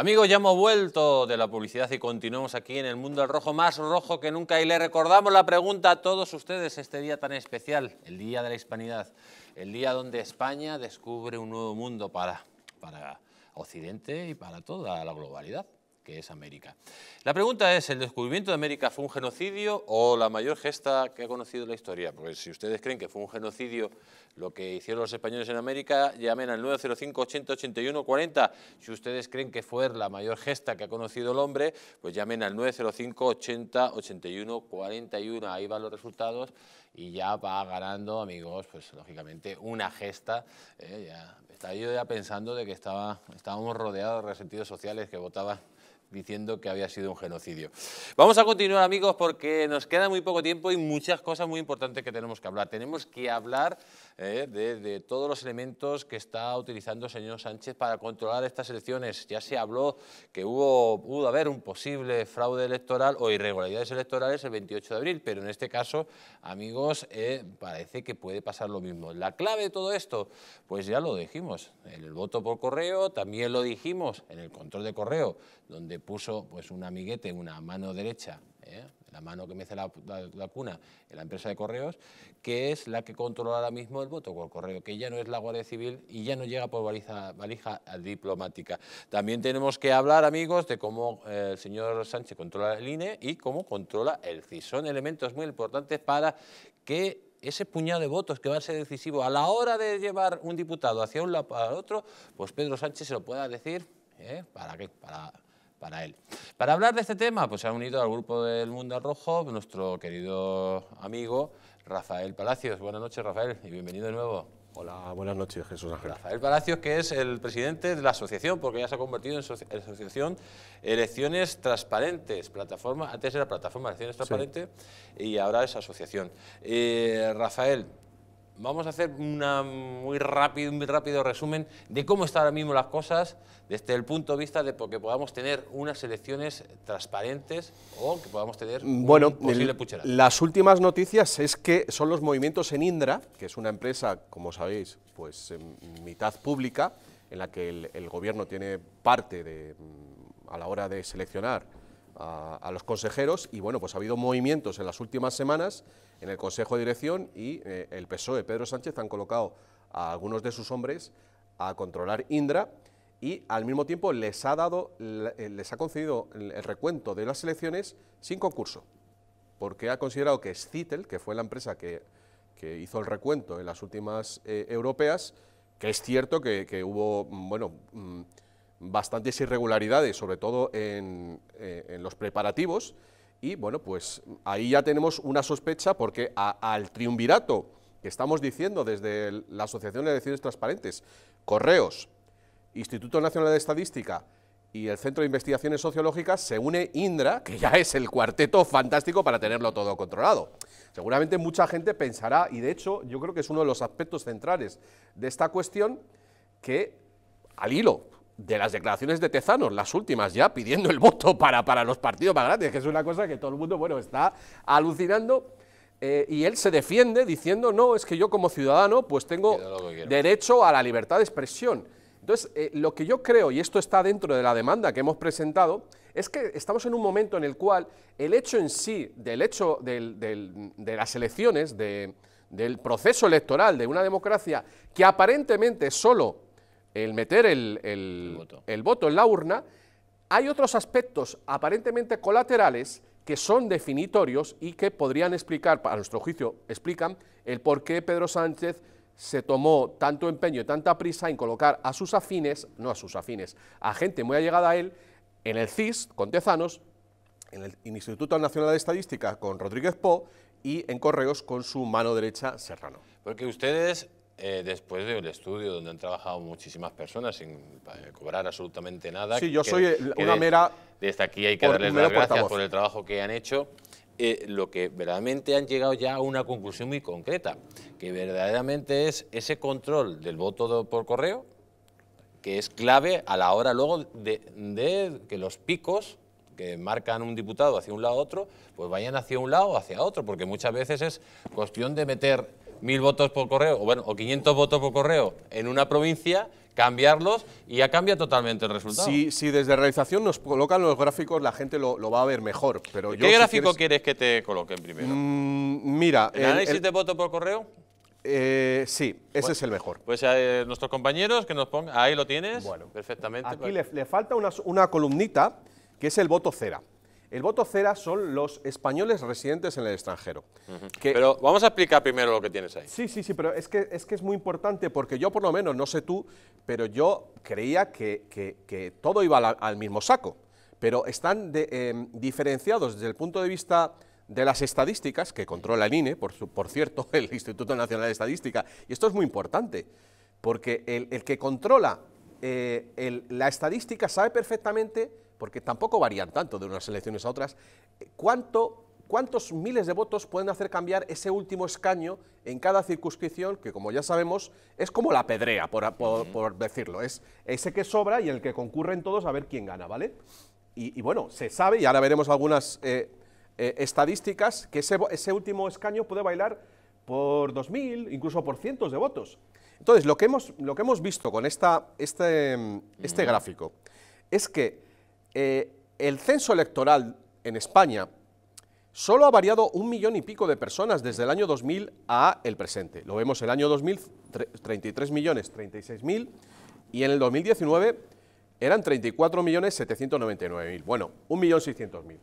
Amigos, ya hemos vuelto de la publicidad y continuamos aquí en el mundo del rojo, más rojo que nunca. Y le recordamos la pregunta a todos ustedes este día tan especial, el Día de la Hispanidad, el día donde España descubre un nuevo mundo para, para Occidente y para toda la globalidad que es América. La pregunta es, ¿el descubrimiento de América fue un genocidio o la mayor gesta que ha conocido la historia? Porque si ustedes creen que fue un genocidio lo que hicieron los españoles en América, llamen al 905 80 81 40. Si ustedes creen que fue la mayor gesta que ha conocido el hombre, pues llamen al 905 80 81 41. Ahí van los resultados y ya va ganando, amigos, pues lógicamente una gesta. ¿eh? Está ya. Estaba yo ya pensando de que estaba, estábamos rodeados de resentidos sociales que votaban diciendo que había sido un genocidio. Vamos a continuar amigos porque nos queda muy poco tiempo y muchas cosas muy importantes que tenemos que hablar. Tenemos que hablar eh, de, todos los elementos que está utilizando el señor Sánchez para controlar estas elecciones. Ya se habló que hubo, pudo haber un posible fraude electoral o irregularidades electorales el 28 de abril, pero en este caso, amigos, eh, parece que puede pasar lo mismo. La clave de todo esto, pues ya lo dijimos, el voto por correo, también lo dijimos en el control de correo donde puso pues, un amiguete, una mano derecha, ¿eh? la mano que mece la, la, cuna en la empresa de correos, que es la que controla ahora mismo el voto por correo, que ya no es la Guardia Civil y ya no llega por valija, diplomática. También tenemos que hablar, amigos, de cómo eh, el señor Sánchez controla el INE y cómo controla el CIS. Son elementos muy importantes para que ese puñado de votos que va a ser decisivo a la hora de llevar un diputado hacia un lado para el otro, pues Pedro Sánchez se lo pueda decir, ¿eh? ¿para qué? Para para él. Para hablar de este tema, pues se ha unido al grupo del Mundo Rojo nuestro querido amigo Rafael Palacios. Buenas noches, Rafael, y bienvenido de nuevo. Hola, buenas noches, Jesús Ángel. Rafael Palacios, que es el presidente de la asociación, porque ya se ha convertido en, asociación Elecciones Transparentes, plataforma, antes era plataforma Elecciones Transparentes y ahora es asociación. Eh, Rafael, Vamos a hacer una muy rápido, un muy rápido resumen de cómo están ahora mismo las cosas desde el punto de vista de que podamos tener unas elecciones transparentes o que podamos tener bueno, un posible Las últimas noticias es que son los movimientos en Indra, que es una empresa, como sabéis, pues mitad pública, en la que el, el gobierno tiene parte de, mm, a la hora de seleccionar a, los consejeros y bueno, pues ha habido movimientos en las últimas semanas en el Consejo de Dirección y eh, el PSOE, Pedro Sánchez, han colocado a algunos de sus hombres a controlar Indra y al mismo tiempo les ha dado, eh, les ha concedido el recuento de las elecciones sin concurso, porque ha considerado que CITEL que fue la empresa que, hizo el recuento en las últimas eh, europeas, que es cierto que, que hubo, mm, bueno, mm, bastantes irregularidades, sobre todo eh, en, los preparativos, y bueno, pues ahí ya tenemos una sospecha porque al triunvirato que estamos diciendo desde la Asociación de Elecciones Transparentes, Correos, Instituto Nacional de Estadística y el Centro de Investigaciones Sociológicas, se une Indra, que ya es el cuarteto fantástico para tenerlo todo controlado. Seguramente mucha gente pensará, y de hecho yo creo que es uno de los aspectos centrales de esta cuestión, que al hilo de las declaraciones de Tezanos, las últimas ya, pidiendo el voto para, para los partidos más grandes, que es una cosa que todo el mundo, bueno, está alucinando. Eh, y él se defiende diciendo, no, es que yo como ciudadano pues tengo derecho a la libertad de expresión. Entonces, eh, lo que yo creo, y esto está dentro de la demanda que hemos presentado, es que estamos en un momento en el cual el hecho en sí, del hecho de las elecciones, del proceso electoral de una democracia que aparentemente solo el meter el, voto. en la urna, hay otros aspectos aparentemente colaterales que son definitorios y que podrían explicar, a nuestro juicio, explican el por qué Pedro Sánchez se tomó tanto empeño y tanta prisa en colocar a sus afines, no a sus afines, a gente muy allegada a él, en el CIS, con Tezanos, en el Instituto Nacional de Estadística, con Rodríguez Po, y en Correos, con su mano derecha, Serrano. Porque ustedes eh, después del estudio donde han trabajado muchísimas personas sin eh, cobrar absolutamente nada. Sí, yo soy eh, una mera... Desde aquí hay que darles las gracias por el trabajo que han hecho. lo que verdaderamente han llegado ya a una conclusión muy concreta, que verdaderamente es ese control del voto por correo, que es clave a la hora luego de, que los picos que marcan un diputado hacia un lado u otro, pues vayan hacia un lado o hacia otro, porque muchas veces es cuestión de meter mil votos por correo, o bueno, o 500 votos por correo en una provincia, cambiarlos y ya cambia totalmente el resultado. Si, desde realización nos colocan los gráficos, la gente lo, va a ver mejor. Pero ¿Qué gráfico quieres... que te coloquen primero? Mm, mira... ¿El, análisis de voto por correo? Eh, sí, ese pues, es el mejor. Pues eh, nuestros compañeros que nos pongan... Ahí lo tienes, bueno, perfectamente. Aquí le, falta una columnita que es el voto cera. El voto cera son los españoles residentes en el extranjero. pero vamos a explicar primero lo que tienes ahí. Sí, sí, sí, pero es que es, que es muy importante porque yo por lo menos, no sé tú, pero yo creía que, todo iba al, mismo saco. Pero están em, diferenciados desde el punto de vista de las estadísticas, que controla el INE, por, por cierto, el Instituto Nacional de Estadística. Y esto es muy importante, porque el, que controla eh, la estadística sabe perfectamente porque tampoco varían tanto de unas elecciones a otras, ¿cuánto, ¿cuántos miles de votos pueden hacer cambiar ese último escaño en cada circunscripción, que como ya sabemos es como la pedrea, por, decirlo, es ese que sobra y el que concurren todos a ver quién gana, ¿vale? Y, bueno, se sabe, y ahora veremos algunas eh, eh, estadísticas, que ese, último escaño puede bailar por 2.000, incluso por cientos de votos. Entonces, lo que hemos, lo que hemos visto con esta, este, mm, este gráfico es que eh, el censo electoral en España solo ha variado un millón y pico de personas desde el año 2000 a el presente. Lo vemos el año 2000, 33 millones 36 mil, y en el 2019 eran 34 millones 799 mil. Bueno, 1.600.000.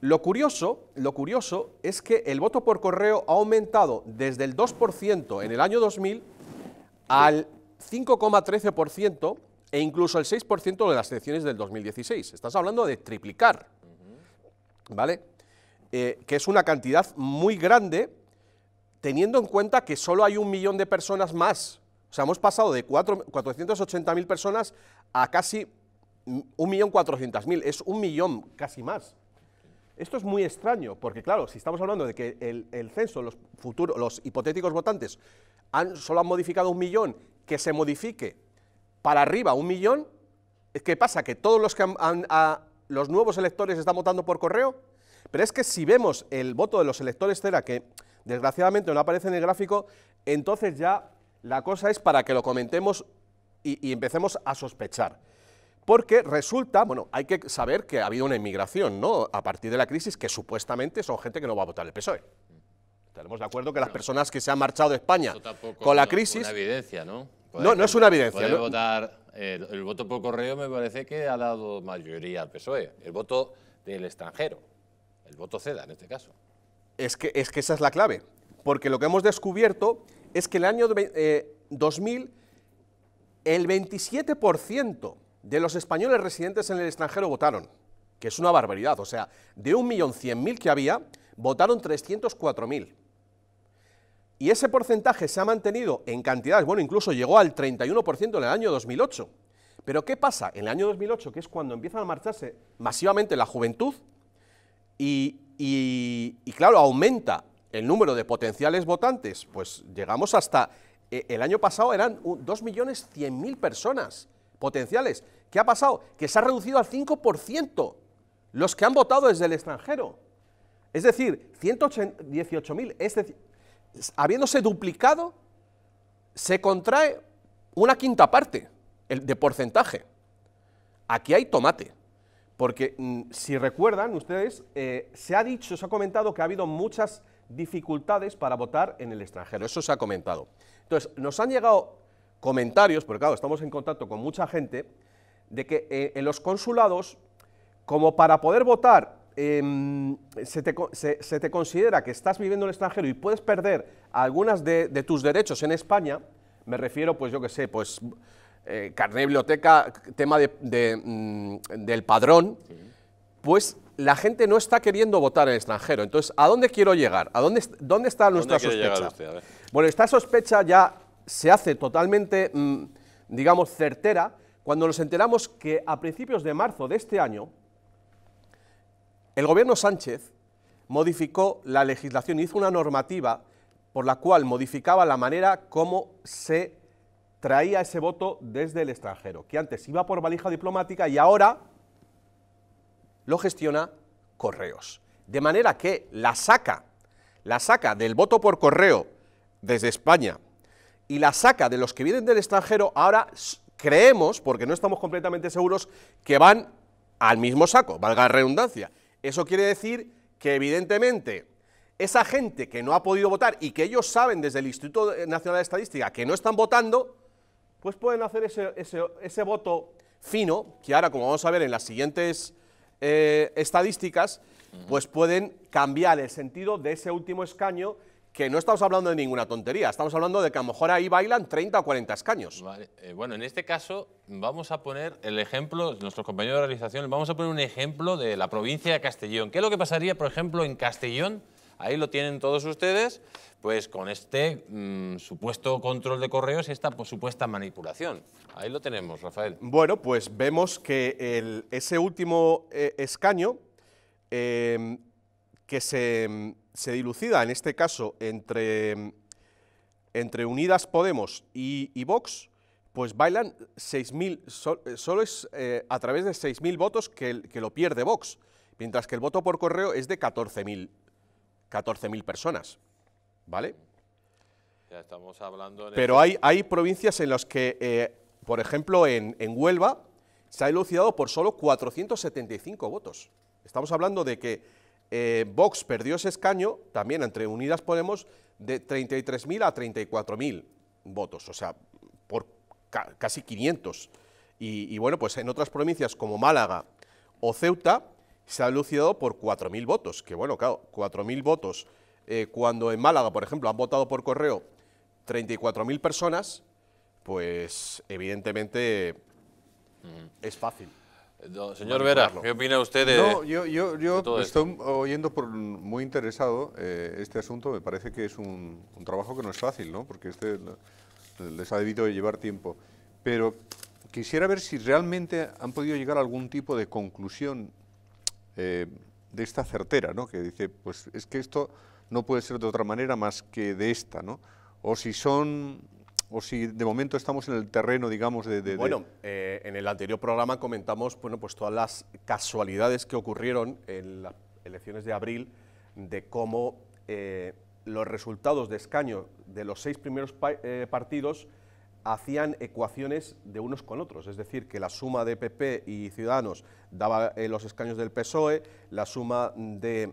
Lo curioso, lo curioso es que el voto por correo ha aumentado desde el 2% en el año 2000 al 5,13% e incluso el 6% de las elecciones del 2016. Estás hablando de triplicar, ¿vale? Eh, que es una cantidad muy grande, teniendo en cuenta que solo hay un millón de personas más. O sea, hemos pasado de 480.000 personas a casi 1.400.000, es un millón casi más. Esto es muy extraño, porque claro, si estamos hablando de que el, censo, los, futuros, los hipotéticos votantes, solo han modificado un millón, que se modifique para arriba, un millón, ¿qué pasa? Que todos los, que los nuevos electores están votando por correo. Pero es que si vemos el voto de los electores CERA, que desgraciadamente no aparece en el gráfico, entonces ya la cosa es para que lo comentemos y, empecemos a sospechar. Porque resulta, bueno, hay que saber que ha habido una inmigración, ¿no? A partir de la crisis, que supuestamente son gente que no va a votar el PSOE. Estaremos de acuerdo que las personas que se han marchado de España con la crisis. evidencia, ¿no? no, no es una evidencia. el, voto por correo me parece que ha dado mayoría al PSOE, el voto del extranjero, el voto CEDA en este caso. Es que, es que esa es la clave, porque lo que hemos descubierto es que el año 2000 eh, el 27% de los españoles residentes en el extranjero votaron, que es una barbaridad, o sea, de 1.100.000 que había, votaron 304.000. Y ese porcentaje se ha mantenido en cantidades, bueno, incluso llegó al 31% en el año 2008. Pero ¿qué pasa? En el año 2008, que es cuando empiezan a marcharse masivamente la juventud, y, claro, aumenta el número de potenciales votantes, pues llegamos hasta, eh, el año pasado eran 2.100.000 personas potenciales. ¿Qué ha pasado? Que se ha reducido al 5% los que han votado desde el extranjero. Es decir, 118.000, es decir, habiéndose duplicado, se contrae una quinta parte de porcentaje. Aquí hay tomate, porque mm, si recuerdan ustedes, eh, se ha dicho, se ha comentado que ha habido muchas dificultades para votar en el extranjero, eso se ha comentado. Entonces, nos han llegado comentarios, porque claro, estamos en contacto con mucha gente, de que eh, en los consulados, como para poder votar Em, se, te, considera que estás viviendo en el extranjero y puedes perder algunas de, tus derechos en España, me refiero, pues yo qué sé, pues eh, biblioteca, tema mm, del padrón, pues la gente no está queriendo votar en el extranjero. Entonces, ¿a dónde quiero llegar? ¿A dónde, dónde está nuestra sospecha? bueno, esta sospecha ya se hace totalmente, mm, digamos, certera cuando nos enteramos que a principios de marzo de este año, el gobierno Sánchez modificó la legislación, hizo una normativa por la cual modificaba la manera como se traía ese voto desde el extranjero, que antes iba por valija diplomática y ahora lo gestiona correos. De manera que la saca, la saca del voto por correo desde España y la saca de los que vienen del extranjero, ahora creemos, porque no estamos completamente seguros, que van al mismo saco, valga la redundancia. Eso quiere decir que evidentemente esa gente que no ha podido votar y que ellos saben desde el Instituto Nacional de Estadística que no están votando, pues pueden hacer ese, voto fino, que ahora como vamos a ver en las siguientes eh, estadísticas, pues pueden cambiar el sentido de ese último escaño que no estamos hablando de ninguna tontería, estamos hablando de que a lo mejor ahí bailan 30 o 40 escaños. Eh, bueno, en este caso vamos a poner el ejemplo, nuestros compañeros de realización, vamos a poner un ejemplo de la provincia de Castellón. ¿Qué es lo que pasaría, por ejemplo, en Castellón? Ahí lo tienen todos ustedes, pues con este mm, supuesto control de correos y esta pues, supuesta manipulación. Ahí lo tenemos, Rafael. Bueno, pues vemos que ese último eh, escaño em, que se em, se dilucida, en este caso, entre, entre Unidas Podemos y, Vox, pues bailan 6.000, eh, solo es eh, a través de 6.000 votos que, que, lo pierde Vox, mientras que el voto por correo es de 14.000 14 personas, ¿vale? Ya estamos hablando... Pero hay, hay provincias en las que, eh, por ejemplo, en, en Huelva, se ha dilucidado por solo 475 votos. Estamos hablando de que eh, Vox perdió ese escaño, también entre Unidas Podemos, de 33.000 a 34.000 votos, o sea, por casi 500. Y, bueno, pues en otras provincias como Málaga o Ceuta se ha lucidado por 4.000 votos, que bueno, claro, 4.000 votos, eh, cuando en Málaga, por ejemplo, han votado por correo 34.000 personas, pues evidentemente es fácil señor Vera, ¿qué opina usted de No, yo, yo, yo estoy oyendo por muy interesado eh, este asunto. Me parece que es un, trabajo que no es fácil, ¿no? Porque este les ha debido llevar tiempo. Pero quisiera ver si realmente han podido llegar a algún tipo de conclusión eh, de esta certera, ¿no? Que dice, pues es que esto no puede ser de otra manera más que de esta, ¿no? O si son o si de momento estamos en el terreno, digamos, de... bueno, eh, en el anterior programa comentamos bueno, pues todas las casualidades que ocurrieron en las elecciones de abril, de cómo eh, los resultados de escaño de los seis primeros eh, partidos hacían ecuaciones de unos con otros, es decir, que la suma de PP y Ciudadanos daba los escaños del PSOE, la suma de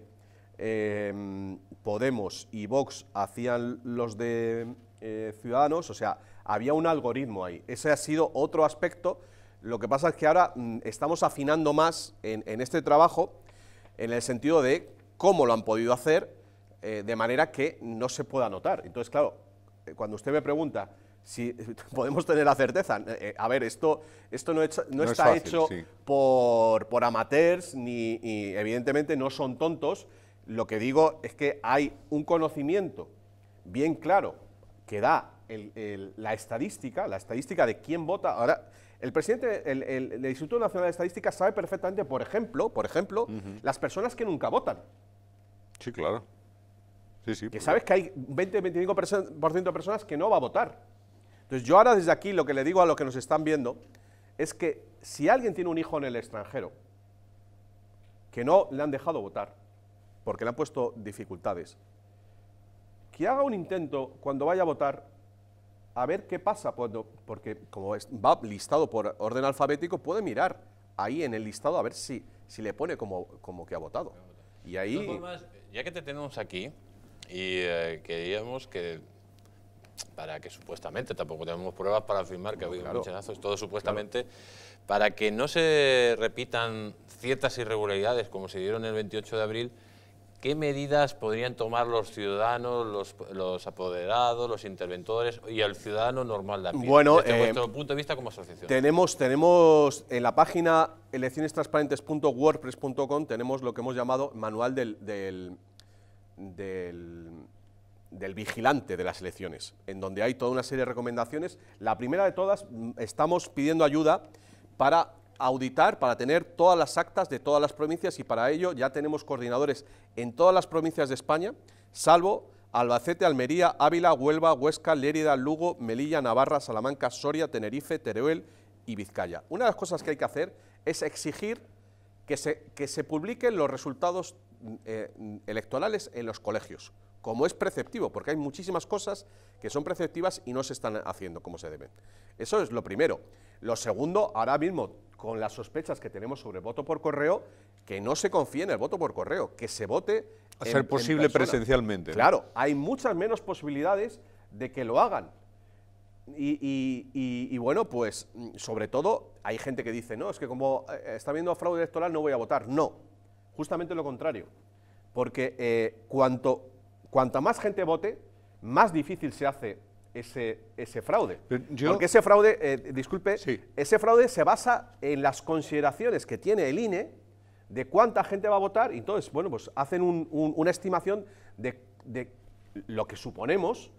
Podemos y Vox hacían los de eh, ciudadanos, o sea, había un algoritmo ahí. Ese ha sido otro aspecto. Lo que pasa es que ahora mm, estamos afinando más en, este trabajo en el sentido de cómo lo han podido hacer eh, de manera que no se pueda notar. Entonces, claro, eh, cuando usted me pregunta si podemos tener la certeza, a ver, esto, no, está hecho por, amateurs ni evidentemente no son tontos. Lo que digo es que hay un conocimiento bien claro que da la estadística, la estadística de quién vota. Ahora, el presidente, el, Instituto Nacional de Estadística sabe perfectamente, por ejemplo, por ejemplo, las personas que nunca votan. Sí, claro. Sí, sí, que pues sabes que hay 20-25% de personas que no va a votar. Entonces yo ahora desde aquí lo que le digo a los que nos están viendo es que si alguien tiene un hijo en el extranjero que no le han dejado votar porque le han puesto dificultades, que haga un intento cuando vaya a votar a ver qué pasa, porque como va listado por orden alfabético, puede mirar ahí en el listado a ver si, si le pone como, que ha votado. Y ahí... ya que te tenemos aquí y eh, queríamos que para que supuestamente, tampoco tenemos pruebas para afirmar que ha habido es todo supuestamente, para que no se repitan ciertas irregularidades como se dieron el 28 de abril, ¿Qué medidas podrían tomar los ciudadanos, los, apoderados, los interventores y el ciudadano normal de Bueno, desde eh, punto de vista como asociación. Tenemos, tenemos en la página eleccionestransparentes.wordpress.com tenemos lo que hemos llamado manual del vigilante de las elecciones, en donde hay toda una serie de recomendaciones. La primera de todas, mm, estamos pidiendo ayuda para auditar, para tener todas las actas de todas las provincias y para ello ya tenemos coordinadores en todas las provincias de España, salvo Albacete, Almería, Ávila, Huelva, Huesca, Lérida, Lugo, Melilla, Navarra, Salamanca, Soria, Tenerife, Teruel y Vizcaya. Una de las cosas que hay que hacer es exigir que se, que se publiquen los resultados eh, electorales en los colegios, como es preceptivo, porque hay muchísimas cosas que son preceptivas y no se están haciendo como se deben. Eso es lo primero. Lo segundo, ahora mismo con las sospechas que tenemos sobre voto por correo, que no se confíe en el voto por correo, que se vote... A ser posible presencialmente. Claro, hay muchas menos posibilidades de que lo hagan. Y, bueno, pues mm, sobre todo hay gente que dice, no, es que como eh, está habiendo fraude electoral no voy a votar. No, justamente lo contrario. Porque eh, cuanto, cuanta más gente vote, más difícil se hace ese, fraude. Porque ese fraude, eh, disculpe, ese fraude se basa en las consideraciones que tiene el INE de cuánta gente va a votar y entonces, bueno, pues hacen una estimación de, de, lo que suponemos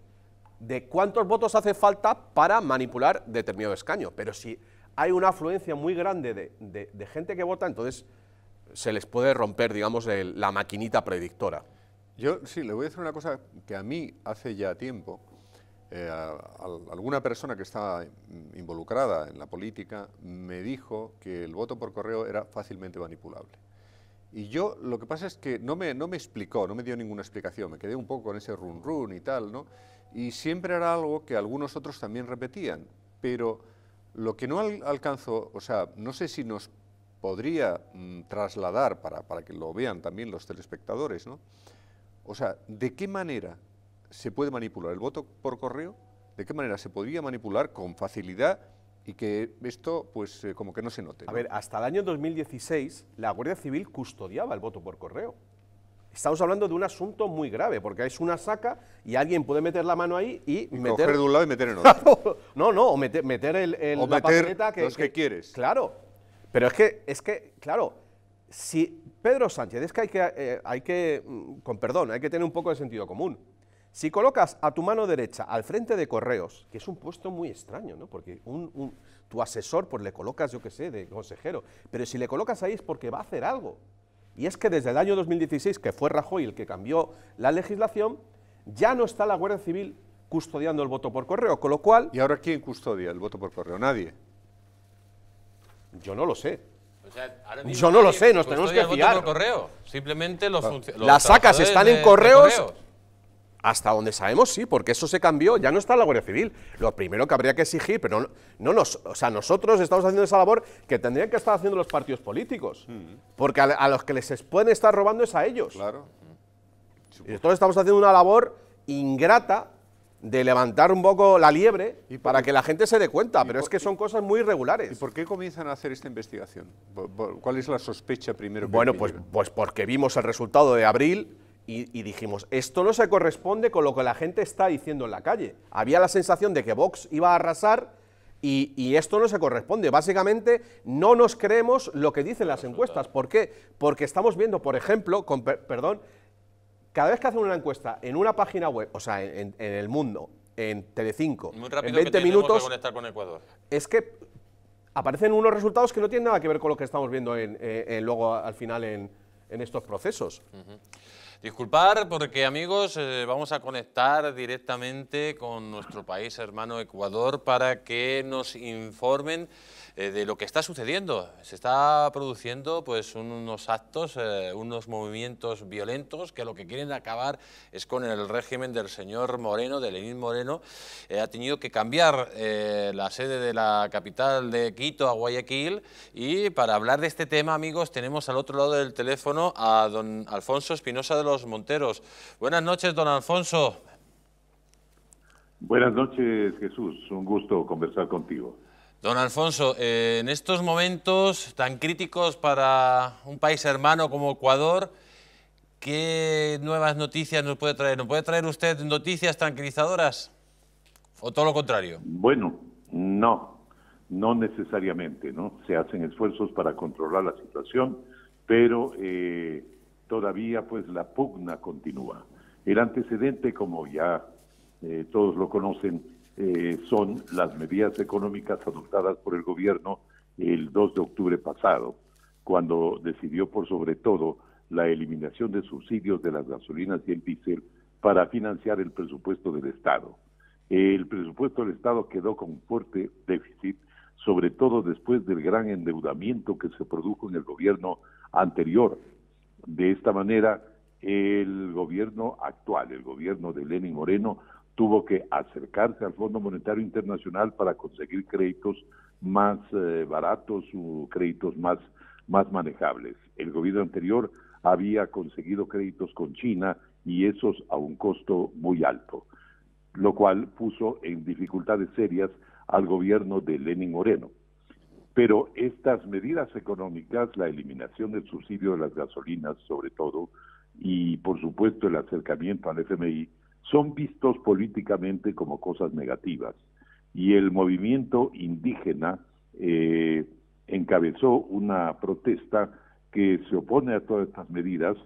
de cuántos votos hace falta para manipular determinado escaño. Pero si hay una afluencia muy grande de, gente que vota, entonces se les puede romper, digamos, la maquinita predictora. Yo sí, le voy a decir una cosa que a mí hace ya tiempo, eh, alguna persona que estaba involucrada en la política me dijo que el voto por correo era fácilmente manipulable. Y yo lo que pasa es que no me, explicó, no me dio ninguna explicación, me quedé un poco en ese run run y tal, ¿no? Y siempre era algo que algunos otros también repetían, pero lo que no alcanzó, o sea, no sé si nos podría mm, trasladar para, para que lo vean también los telespectadores, ¿no? O sea, ¿de qué manera se puede manipular el voto por correo, de qué manera se podría manipular con facilidad y que esto, pues, eh, como que no se note. A ver, hasta el año 2016 la Guardia Civil custodiaba el voto por correo. Estamos hablando de un asunto muy grave, porque es una saca y alguien puede meter la mano ahí y, y meter... Coger de un lado y meter en otro. no, no, o meter, el, la meter que, los que, quieres. Claro, pero es que, es que, claro, si Pedro Sánchez, es que hay que, eh, hay que, mm, con perdón, hay que tener un poco de sentido común. Si colocas a tu mano derecha al frente de correos, que es un puesto muy extraño, ¿no? Porque un, tu asesor, pues le colocas, yo qué sé, de consejero, pero si le colocas ahí es porque va a hacer algo. Y es que desde el año 2016, que fue Rajoy el que cambió la legislación, ya no está la Guardia Civil custodiando el voto por correo, con lo cual... ¿Y ahora quién custodia el voto por correo? Nadie. Yo no lo sé. Yo no lo sé, nos tenemos que fiar. por correo. Simplemente los, Las sacas están en correos, hasta donde sabemos, sí, porque eso se cambió, ya no está la Guardia Civil. Lo primero que habría que exigir, pero no, nos, o sea, nosotros estamos haciendo esa labor que tendrían que estar haciendo los partidos políticos, mm. porque a, los que les pueden estar robando es a ellos. Claro. Y nosotros estamos haciendo una labor ingrata de levantar un poco la liebre ¿Y para que la gente se dé cuenta, pero es que son cosas muy irregulares. ¿Y por qué comienzan a hacer esta investigación? ¿Cuál es la sospecha primero? Que bueno, pues, pues porque vimos el resultado de abril, y, dijimos, esto no se corresponde con lo que la gente está diciendo en la calle. Había la sensación de que Vox iba a arrasar y, esto no se corresponde. Básicamente no nos creemos lo que dicen las encuestas. ¿Por qué? Porque estamos viendo, por ejemplo, perdón, cada vez que hacen una encuesta en una página web, o sea, en, el mundo, en Telecinco, en 20 minutos, es que aparecen unos resultados que no tienen nada que ver con lo que estamos viendo eh, eh, luego al final en, estos procesos. Disculpar porque amigos, eh, vamos a conectar directamente con nuestro país hermano Ecuador para que nos informen eh, de lo que está sucediendo. Se está produciendo pues unos actos, eh, unos movimientos violentos que lo que quieren acabar es con el régimen del señor Moreno, de Lenín Moreno. ha tenido que cambiar la sede de la capital de Quito a Guayaquil y para hablar de este tema, amigos, tenemos al otro lado del teléfono a don Alfonso Espinosa de los Monteros. Buenas noches, don Alfonso. Buenas noches, Jesús. Un gusto conversar contigo. Don Alfonso, eh, en estos momentos tan críticos para un país hermano como Ecuador, ¿qué nuevas noticias nos puede traer? ¿Nos puede traer usted noticias tranquilizadoras? ¿O todo lo contrario? Bueno, no, no necesariamente, ¿no? Se hacen esfuerzos para controlar la situación, pero eh, todavía pues la pugna continúa. El antecedente, como ya eh, todos lo conocen, eh, son las medidas económicas adoptadas por el gobierno el 2 de octubre pasado, cuando decidió por sobre todo la eliminación de subsidios de las gasolinas y el diésel para financiar el presupuesto del Estado. El presupuesto del Estado quedó con fuerte déficit, sobre todo después del gran endeudamiento que se produjo en el gobierno anterior de esta manera, el gobierno actual, el gobierno de Lenin Moreno, tuvo que acercarse al Fondo Monetario Internacional para conseguir créditos más eh, baratos, o créditos más, más manejables. El gobierno anterior había conseguido créditos con China y esos a un costo muy alto, lo cual puso en dificultades serias al gobierno de Lenin Moreno. Pero estas medidas económicas, la eliminación del subsidio de las gasolinas sobre todo, y por supuesto el acercamiento al FMI, son vistos políticamente como cosas negativas. Y el movimiento indígena eh, encabezó una protesta que se opone a todas estas medidas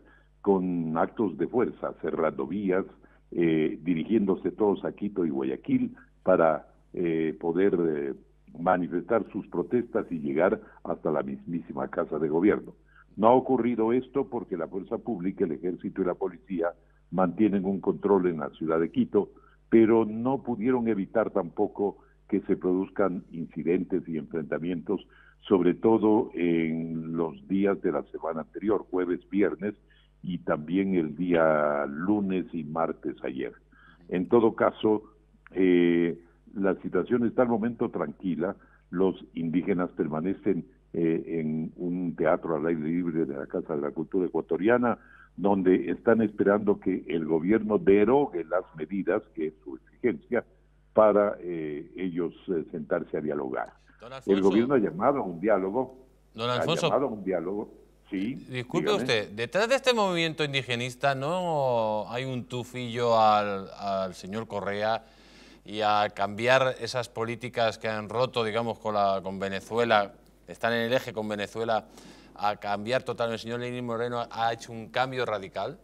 con actos de fuerza, cerrando vías, eh, dirigiéndose todos a Quito y Guayaquil para eh, poder eh, manifestar sus protestas y llegar hasta la mismísima Casa de Gobierno. No ha ocurrido esto porque la fuerza pública, el ejército y la policía mantienen un control en la ciudad de Quito, pero no pudieron evitar tampoco que se produzcan incidentes y enfrentamientos, sobre todo en los días de la semana anterior, jueves, viernes y también el día lunes y martes ayer. En todo caso, eh, la situación está al momento tranquila, los indígenas permanecen eh, en un teatro al aire libre de la Casa de la Cultura Ecuatoriana, donde están esperando que el gobierno derogue las medidas, que es su exigencia, para eh, ellos eh, sentarse a dialogar. El gobierno ha llamado a un diálogo. Don Alfonso, ha llamado a un diálogo. Sí, Disculpe usted, detrás de este movimiento indigenista no hay un tufillo al señor Correa y a cambiar esas políticas que han roto, digamos, con, la, con Venezuela, están en el eje con Venezuela, a cambiar totalmente. ¿El señor Lenín Moreno ha hecho un cambio radical?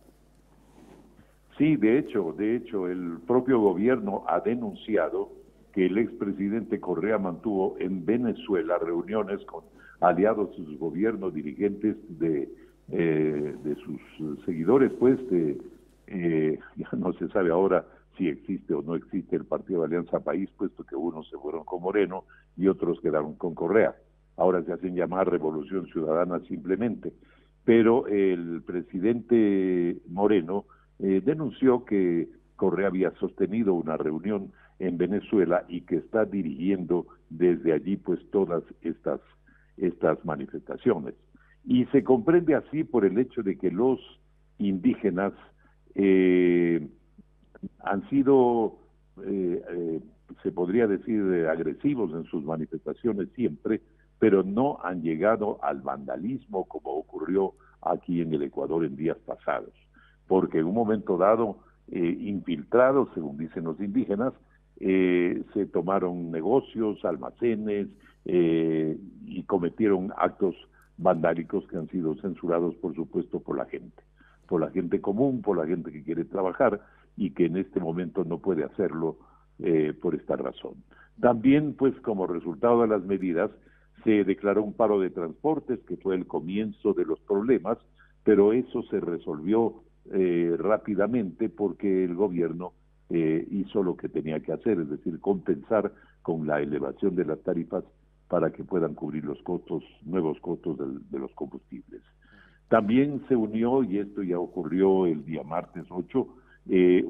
Sí, de hecho, de hecho, el propio gobierno ha denunciado que el expresidente Correa mantuvo en Venezuela reuniones con aliados sus gobiernos, dirigentes de, eh, de sus seguidores, pues de, eh, ya no se sabe ahora si existe o no existe el partido de Alianza País, puesto que unos se fueron con Moreno y otros quedaron con Correa. Ahora se hacen llamar Revolución Ciudadana simplemente. Pero el presidente Moreno eh, denunció que Correa había sostenido una reunión en Venezuela y que está dirigiendo desde allí pues todas estas, estas manifestaciones. Y se comprende así por el hecho de que los indígenas eh, han sido, eh, eh, se podría decir, eh, agresivos en sus manifestaciones siempre, pero no han llegado al vandalismo como ocurrió aquí en el Ecuador en días pasados, porque en un momento dado, infiltrados, según dicen los indígenas, se tomaron negocios, almacenes y cometieron actos vandálicos que han sido censurados, por supuesto, por la gente, por la gente común, por la gente que quiere trabajar, y que en este momento no puede hacerlo eh, por esta razón. También, pues, como resultado de las medidas, se declaró un paro de transportes, que fue el comienzo de los problemas, pero eso se resolvió eh, rápidamente porque el gobierno eh, hizo lo que tenía que hacer, es decir, compensar con la elevación de las tarifas para que puedan cubrir los costos, nuevos costos de los combustibles. También se unió, y esto ya ocurrió el día martes 8, eh,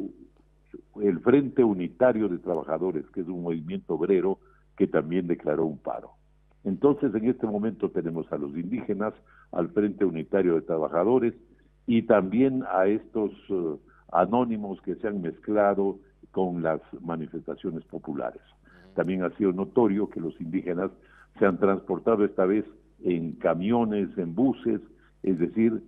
el Frente Unitario de Trabajadores, que es un movimiento obrero que también declaró un paro. Entonces, en este momento tenemos a los indígenas, al Frente Unitario de Trabajadores y también a estos eh, anónimos que se han mezclado con las manifestaciones populares. También ha sido notorio que los indígenas se han transportado esta vez en camiones, en buses, es decir,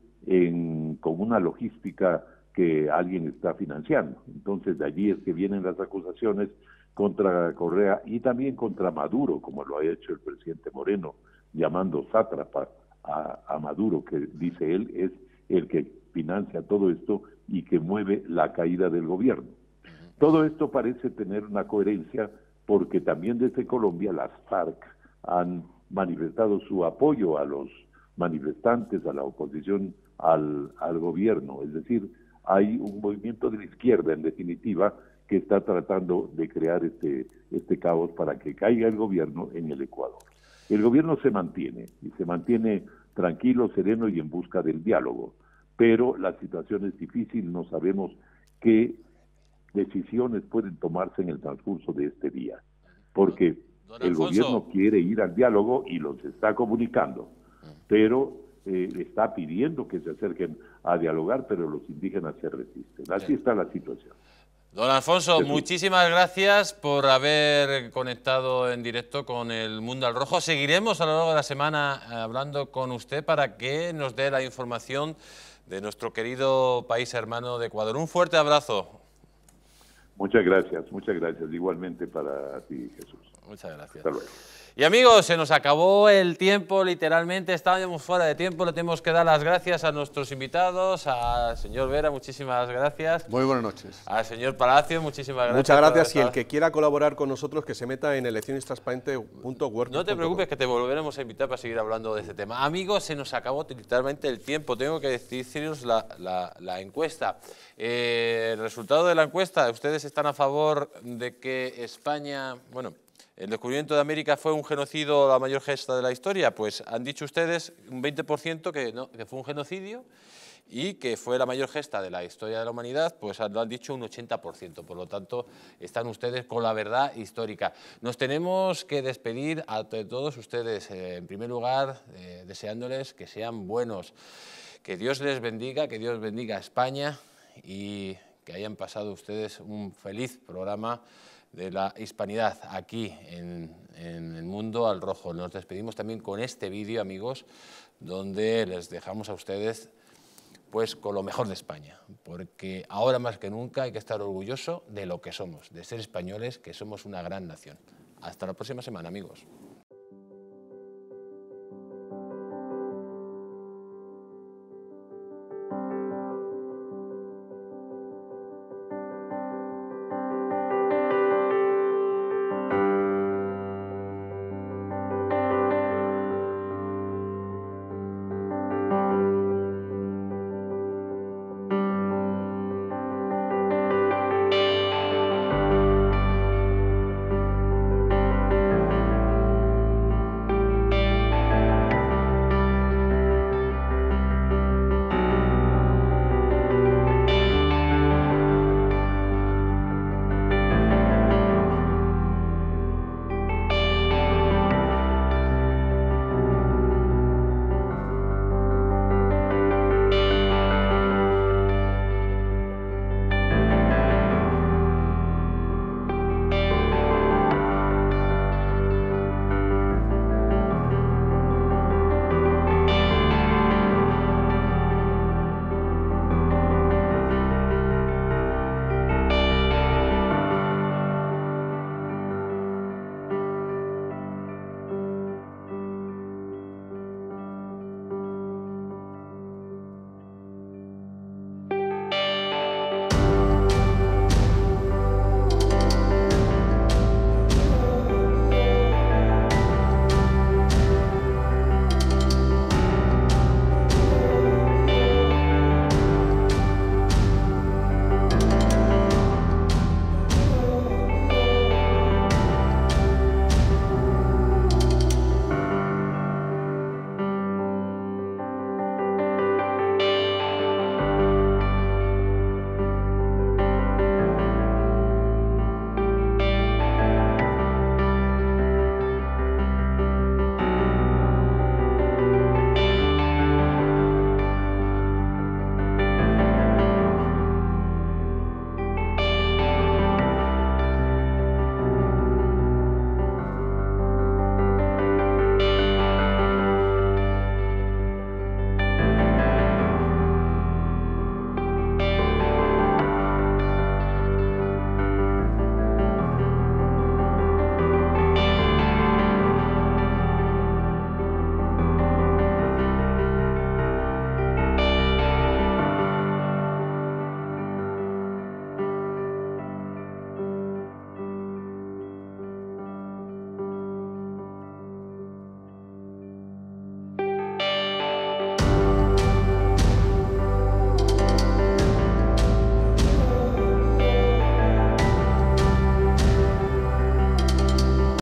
con una logística que alguien está financiando. Entonces de allí es que vienen las acusaciones contra Correa y también contra Maduro, como lo ha hecho el presidente Moreno, llamando sátrapa a, Maduro, que dice él es el que financia todo esto y que mueve la caída del gobierno. Todo esto parece tener una coherencia porque también desde Colombia las FARC han manifestado su apoyo a los manifestantes, a la oposición, al, al gobierno. Es decir, hay un movimiento de la izquierda, en definitiva, que está tratando de crear este, este caos para que caiga el gobierno en el Ecuador. El gobierno se mantiene, y se mantiene tranquilo, sereno y en busca del diálogo, pero la situación es difícil, no sabemos qué decisiones pueden tomarse en el transcurso de este día, porque el gobierno quiere ir al diálogo y los está comunicando, mm. pero eh, está pidiendo que se acerquen a dialogar, pero los indígenas se resisten. Así está la situación. Don Alfonso, muchísimas gracias por haber conectado en directo con el Mundo al Rojo. Seguiremos a lo largo de la semana hablando con usted para que nos dé la información de nuestro querido país hermano de Ecuador. Un fuerte abrazo. Muchas gracias, muchas gracias. Igualmente para ti, Jesús. Muchas gracias. Hasta luego. Y amigos, se nos acabó el tiempo, literalmente estábamos fuera de tiempo, le tenemos que dar las gracias a nuestros invitados, al señor Vera, muchísimas gracias. Muy buenas noches. Al señor Palacio, muchísimas gracias. Muchas gracias y el que quiera colaborar con nosotros que se meta en eleccionestransparente.word. No te preocupes que te volveremos a invitar para seguir hablando de este tema. Amigos, se nos acabó literalmente el tiempo, tengo que deciros la, encuesta. Eh, el resultado de la encuesta, ¿ustedes están a favor de que España, bueno, ¿El descubrimiento de América fue un genocidio la mayor gesta de la historia? Pues han dicho ustedes un 20% que, fue un genocidio y que fue la mayor gesta de la historia de la humanidad, pues lo han dicho un 80%, por lo tanto están ustedes con la verdad histórica. Nos tenemos que despedir a todos ustedes, eh, en primer lugar, eh, deseándoles que sean buenos, que Dios les bendiga, que Dios bendiga a España y que hayan pasado ustedes un feliz programa de la hispanidad aquí en, en, el mundo al rojo. Nos despedimos también con este vídeo, amigos, donde les dejamos a ustedes pues con lo mejor de España, porque ahora más que nunca hay que estar orgulloso de lo que somos, de ser españoles, que somos una gran nación. Hasta la próxima semana, amigos.